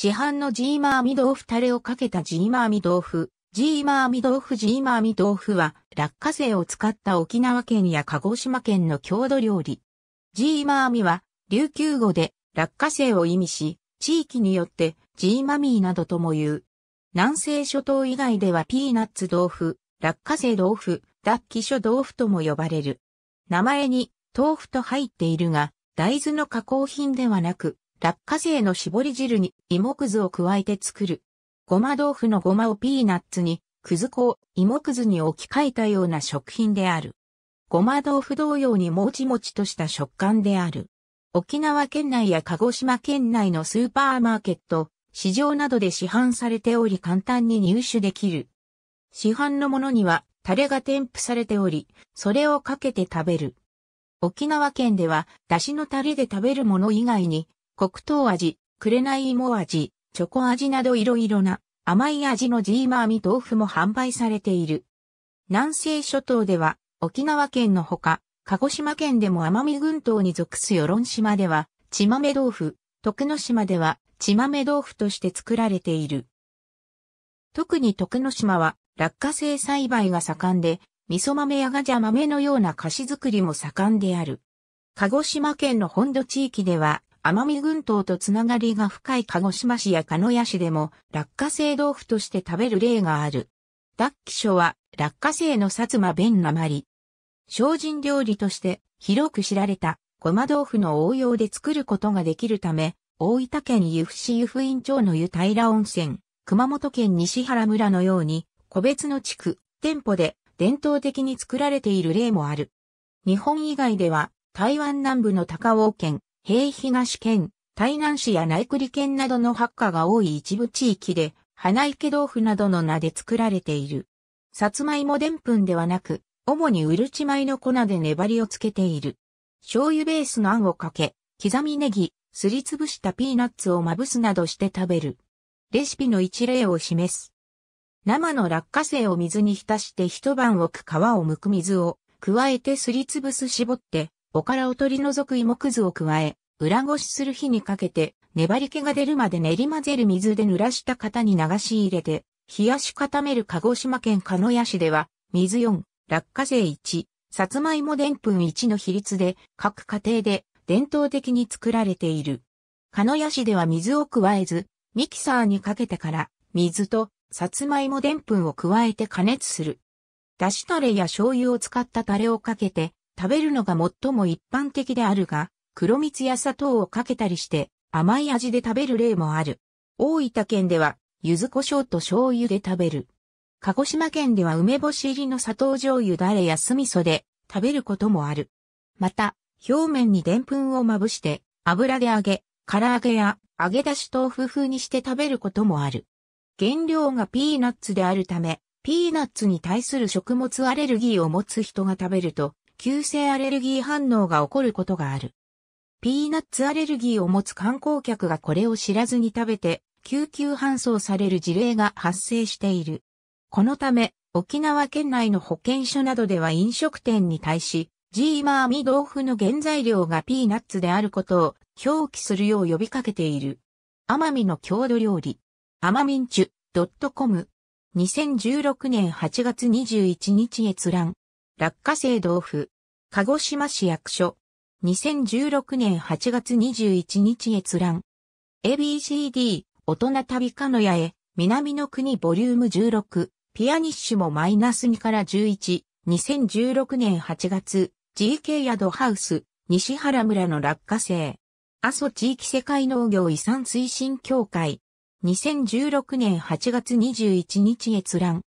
市販のジーマーミ豆腐タレをかけたジーマーミ豆腐。ジーマーミ豆腐ジーマーミ豆腐は、落花生を使った沖縄県や鹿児島県の郷土料理。ジーマーミは、琉球語で落花生を意味し、地域によってジーマミーなどとも言う。南西諸島以外ではピーナッツ豆腐、落花生豆腐、脱気諸豆腐とも呼ばれる。名前に豆腐と入っているが、大豆の加工品ではなく、落花生の絞り汁に芋くずを加えて作る。ごま豆腐のごまをピーナッツに、くず粉を芋くずに置き換えたような食品である。ごま豆腐同様にもちもちとした食感である。沖縄県内や鹿児島県内のスーパーマーケット、市場などで市販されており簡単に入手できる。市販のものにはタレが添付されており、それをかけて食べる。沖縄県では、だしのタレで食べるもの以外に、黒糖味、紅芋味、チョコ味など色々な甘い味のジーマーミ豆腐も販売されている。南西諸島では沖縄県のほか、鹿児島県でも奄美群島に属す与論島では、血豆豆腐、徳之島では血豆豆腐として作られている。特に徳之島は落花生栽培が盛んで、味噌豆やガジャ豆のような菓子作りも盛んである。鹿児島県の本土地域では、奄美群島とつながりが深い鹿児島市や鹿屋市でも落花生豆腐として食べる例がある。脱気書は落花生の薩摩弁なまり。精進料理として広く知られたごま豆腐の応用で作ることができるため、大分県由布市由布院町の湯平温泉、熊本県西原村のように、個別の地区、店舗で伝統的に作られている例もある。日本以外では、台湾南部の高尾県、平東県、台南市や内栗県などの発火が多い一部地域で、花池豆腐などの名で作られている。さつまいもでんぷんではなく、主にうるち米の粉で粘りをつけている。醤油ベースの餡をかけ、刻みネギ、すりつぶしたピーナッツをまぶすなどして食べる。レシピの一例を示す。生の落花生を水に浸して一晩置く皮を剥く水を加えてすりつぶす絞っておからを取り除く芋くずを加え、裏ごしする日にかけて、粘り気が出るまで練り混ぜる水で濡らした型に流し入れて、冷やし固める鹿児島県鹿屋市では、水4、落花生1、さつまいもでんぷん1の比率で、各家庭で伝統的に作られている。鹿屋市では水を加えず、ミキサーにかけてから、水とさつまいもでんぷんを加えて加熱する。だしタレや醤油を使ったタレをかけて、食べるのが最も一般的であるが、黒蜜や砂糖をかけたりして甘い味で食べる例もある。大分県では、柚子胡椒と醤油で食べる。鹿児島県では梅干し入りの砂糖醤油だれや酢味噌で食べることもある。また、表面にぷんをまぶして油で揚げ、唐揚げや揚げ出し豆腐風にして食べることもある。原料がピーナッツであるため、ピーナッツに対する食物アレルギーを持つ人が食べると急性アレルギー反応が起こることがある。ピーナッツアレルギーを持つ観光客がこれを知らずに食べて、救急搬送される事例が発生している。このため、沖縄県内の保健所などでは飲食店に対し、ジーマーミ豆腐の原材料がピーナッツであることを表記するよう呼びかけている。奄美の郷土料理。アマミンチュ .com。2016年8月21日閲覧。落花生豆腐、鹿児島市役所、2016年8月21日閲覧。ABCD、大人旅かのやへ、南の国ボリューム16、ピアニッシュもマイナス2から11、2016年8月、GK 宿ハウス、西原村の落花生。阿蘇地域世界農業遺産推進協会。2016年8月21日閲覧。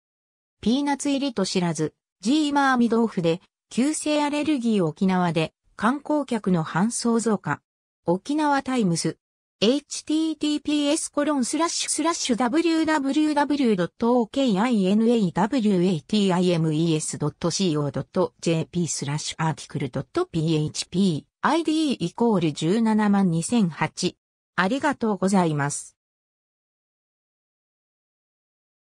ピーナツ入りと知らず、ジーマーミ豆腐で、急性アレルギー沖縄で、観光客の搬送増加。沖縄タイムス。https コロンスラッシュスラッシュ www.okinawatimes.co.jp スラッシュアーティクル .php ID イコール172008ありがとうございます。